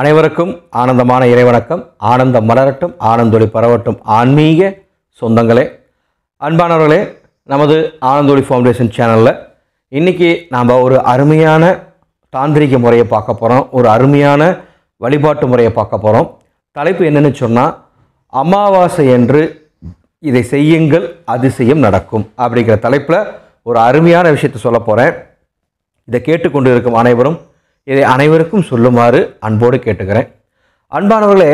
அனைவருக்கும் ஆனந்தமான இறைவணக்கம் ஆனந்த மலரட்டும் ஆனந்தொளி பரவட்டும் ஆன்மீக சொந்தங்களே அன்பானவர்களே நமது ஆனந்தொளி ஃபவுண்டேஷன் சேனலில் இன்றைக்கி நாம் ஒரு அருமையான தாந்திரிக முறையை பார்க்க போகிறோம் ஒரு அருமையான வழிபாட்டு முறையை பார்க்க போகிறோம் தலைப்பு என்னென்னு சொன்னால் அமாவாசை என்று இதை செய்யுங்கள் அதிசயம் நடக்கும் அப்படிங்கிற தலைப்பில் ஒரு அருமையான விஷயத்தை சொல்ல போகிறேன் இதை கேட்டுக்கொண்டு இருக்கும் அனைவரும் இதை அனைவருக்கும் சொல்லுமாறு அன்போடு கேட்டுக்கிறேன் அன்பானவர்களே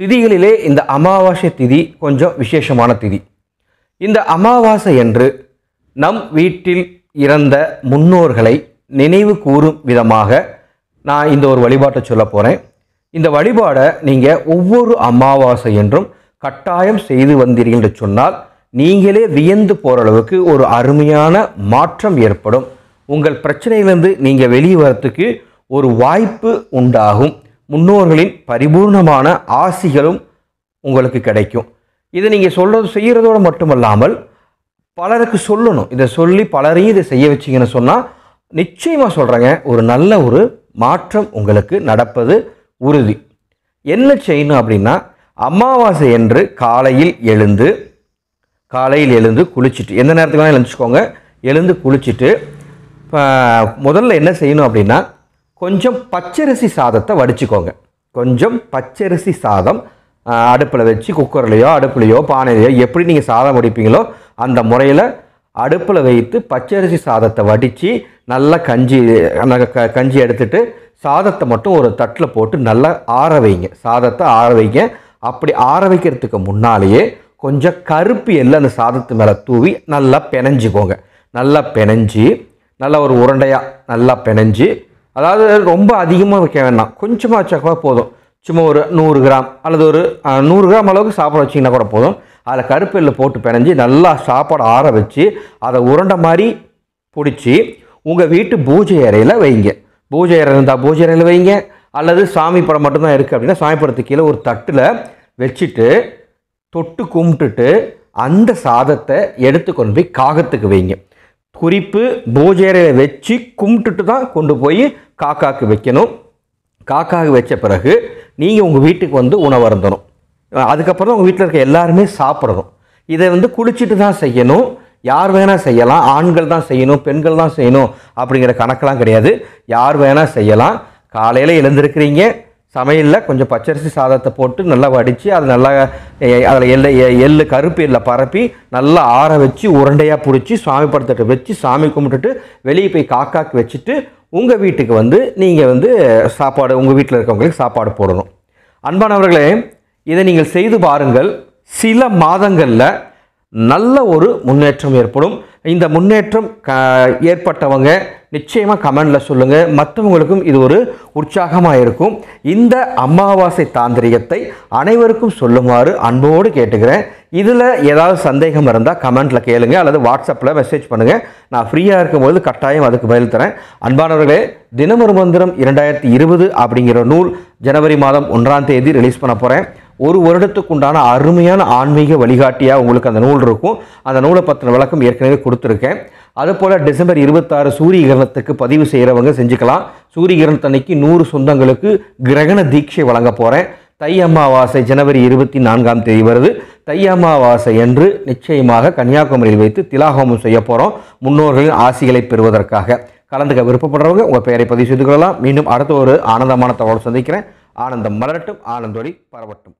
திதிகளிலே இந்த அமாவாசை திதி கொஞ்சம் விசேஷமான திதி இந்த அமாவாசை என்று நம் வீட்டில் இறந்த முன்னோர்களை நினைவு கூறும் விதமாக நான் இந்த ஒரு வழிபாட்டை சொல்ல போகிறேன் இந்த வழிபாடை நீங்கள் ஒவ்வொரு அமாவாசை என்றும் கட்டாயம் செய்து வந்தீர்கள் என்று சொன்னால் நீங்களே வியந்து போகிற அளவுக்கு ஒரு அருமையான மாற்றம் ஏற்படும் உங்கள் பிரச்சனையிலேருந்து நீங்கள் வெளியே வரத்துக்கு ஒரு வாய்ப்பு உண்டாகும் முன்னோர்களின் பரிபூர்ணமான ஆசிகளும் உங்களுக்கு கிடைக்கும் இதை நீங்கள் சொல்கிறது செய்கிறதோடு மட்டுமல்லாமல் பலருக்கு சொல்லணும் இதை சொல்லி பலரையும் இதை செய்ய வச்சிங்கன்னு சொன்னால் நிச்சயமாக சொல்கிறேங்க ஒரு நல்ல ஒரு மாற்றம் உங்களுக்கு நடப்பது உறுதி என்ன செய்யணும் அப்படின்னா அமாவாசை என்று காலையில் எழுந்து காலையில் எழுந்து குளிச்சுட்டு எந்த நேரத்துக்கு வேணாலும் எழுந்துச்சுக்கோங்க எழுந்து குளிச்சுட்டு முதல்ல என்ன செய்யணும் அப்படின்னா கொஞ்சம் பச்சரிசி சாதத்தை வடிச்சுக்கோங்க கொஞ்சம் பச்சரிசி சாதம் அடுப்பில் வச்சு குக்கர்லேயோ அடுப்புலையோ பானையிலையோ எப்படி நீங்கள் சாதம் வடிப்பீங்களோ அந்த முறையில் அடுப்பில் வைத்து பச்சரிசி சாதத்தை வடித்து நல்லா கஞ்சி க கஞ்சி எடுத்துட்டு சாதத்தை மட்டும் ஒரு தட்டில் போட்டு நல்லா ஆற வைங்க சாதத்தை ஆற வைங்க அப்படி ஆற வைக்கிறதுக்கு முன்னாலேயே கொஞ்சம் கருப்பு எல்லாம் அந்த சாதத்து மேலே தூவி நல்லா பிணைஞ்சிக்கோங்க நல்லா பிணைஞ்சி நல்லா ஒரு உருண்டையாக நல்லா பிணைஞ்சி அதாவது ரொம்ப அதிகமாக வைக்க வேண்டாம் கொஞ்சமாக வச்சாக்கா போதும் சும்மா ஒரு நூறு கிராம் அல்லது ஒரு நூறு கிராம் அளவுக்கு சாப்பாடு வச்சிங்கன்னா கூட போதும் அதில் கருப்பெல்லில் போட்டு பிணைஞ்சி நல்லா சாப்பாடு ஆற வச்சு அதை உருண்ட மாதிரி பிடிச்சி உங்கள் வீட்டு பூஜை அறையில் வைங்க பூஜை அறை இருந்தால் பூஜை அறையில் வைங்க அல்லது சாமி படம் மட்டும்தான் இருக்குது அப்படின்னா சாமி படத்துக்கு கீழே ஒரு தட்டில் வச்சுட்டு தொட்டு கும்பிட்டுட்டு அந்த சாதத்தை எடுத்து கொண்டு போய் காகத்துக்கு வைங்க குறிப்பு பூஜையறையில் வச்சு கும்பிட்டுட்டு தான் கொண்டு போய் காக்காவுக்கு வைக்கணும் காக்காவுக்கு வச்ச பிறகு நீங்கள் உங்கள் வீட்டுக்கு வந்து உணவு அருந்தணும் அதுக்கப்புறம் உங்கள் வீட்டில் இருக்க எல்லாருமே சாப்பிடணும் இதை வந்து குளிச்சுட்டு தான் செய்யணும் யார் வேணால் செய்யலாம் ஆண்கள் தான் செய்யணும் பெண்கள் தான் செய்யணும் அப்படிங்கிற கணக்கெலாம் கிடையாது யார் வேணால் செய்யலாம் காலையில் எழுந்திருக்கிறீங்க சமையலில் கொஞ்சம் பச்சரிசி சாதத்தை போட்டு நல்லா வடித்து அது நல்லா அதில் எல்லை எள்ளு கருப்பு எல்லை பரப்பி நல்லா ஆற வச்சு உருண்டையாக பிடிச்சி சாமி படத்திட்ட வச்சு சாமி கும்பிட்டுட்டு வெளியே போய் காக்காக்கு வச்சுட்டு உங்கள் வீட்டுக்கு வந்து நீங்கள் வந்து சாப்பாடு உங்கள் வீட்டில் இருக்கவங்களுக்கு சாப்பாடு போடணும் அன்பானவர்களே இதை நீங்கள் செய்து பாருங்கள் சில மாதங்களில் நல்ல ஒரு முன்னேற்றம் ஏற்படும் இந்த முன்னேற்றம் ஏற்பட்டவங்க நிச்சயமாக கமெண்டில் சொல்லுங்கள் மற்றவங்களுக்கும் இது ஒரு உற்சாகமாக இருக்கும் இந்த அமாவாசை தாந்திரிகத்தை அனைவருக்கும் சொல்லுமாறு அன்போடு கேட்டுக்கிறேன் இதில் ஏதாவது சந்தேகம் இருந்தால் கமெண்ட்டில் கேளுங்க அல்லது வாட்ஸ்அப்பில் மெசேஜ் பண்ணுங்கள் நான் ஃப்ரீயாக இருக்கும்போது கட்டாயம் அதுக்கு பதில் தரேன் அன்பானவர்களே தினமொரு மந்திரம் இரண்டாயிரத்தி இருபது அப்படிங்கிற நூல் ஜனவரி மாதம் ஒன்றாம் தேதி ரிலீஸ் பண்ண போகிறேன் ஒரு வருடத்துக்கு உண்டான அருமையான ஆன்மீக வழிகாட்டியாக உங்களுக்கு அந்த நூல் இருக்கும் அந்த நூலை பற்றின விளக்கம் ஏற்கனவே கொடுத்துருக்கேன் அதுபோல் டிசம்பர் இருபத்தாறு சூரிய கிரகணத்துக்கு பதிவு செய்கிறவங்க செஞ்சுக்கலாம் சூரிய அன்னைக்கு நூறு சொந்தங்களுக்கு கிரகண தீட்சை வழங்க போகிறேன் தை அமாவாசை ஜனவரி இருபத்தி நான்காம் தேதி வருது தை அமாவாசை என்று நிச்சயமாக கன்னியாகுமரியில் வைத்து திலாகோமம் செய்ய போகிறோம் முன்னோர்களின் ஆசிகளை பெறுவதற்காக கலந்துக்க விருப்பப்படுறவங்க உங்கள் பெயரை பதிவு செய்து கொள்ளலாம் மீண்டும் அடுத்த ஒரு ஆனந்தமான தகவல் சந்திக்கிறேன் ஆனந்தம் மலரட்டும் ஆனந்தொடி பரவட்டும்